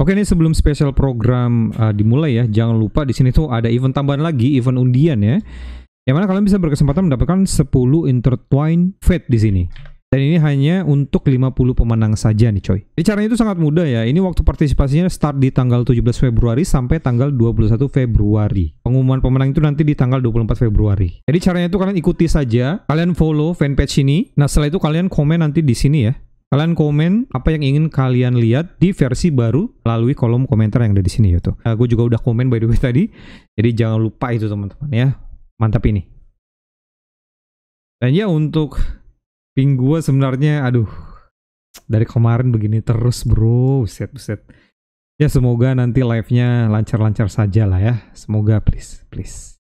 Oke ini sebelum spesial program uh, dimulai ya, jangan lupa di sini tuh ada event tambahan lagi, event undian ya. Yang mana kalian bisa berkesempatan mendapatkan 10 intertwine fate di sini. Dan ini hanya untuk 50 pemenang saja nih coy. Jadi caranya itu sangat mudah ya. Ini waktu partisipasinya start di tanggal 17 Februari sampai tanggal 21 Februari. Pengumuman pemenang itu nanti di tanggal 24 Februari. Jadi caranya itu kalian ikuti saja, kalian follow fanpage ini. Nah, setelah itu kalian komen nanti di sini ya Kalian komen apa yang ingin kalian lihat di versi baru melalui kolom komentar yang ada di sini YouTube. Ya, nah, gue juga udah komen by the way tadi. Jadi jangan lupa itu teman-teman ya. Mantap ini. Dan ya untuk ping gue sebenarnya aduh dari kemarin begini terus bro set set. ya semoga nanti live nya lancar-lancar saja lah ya semoga please please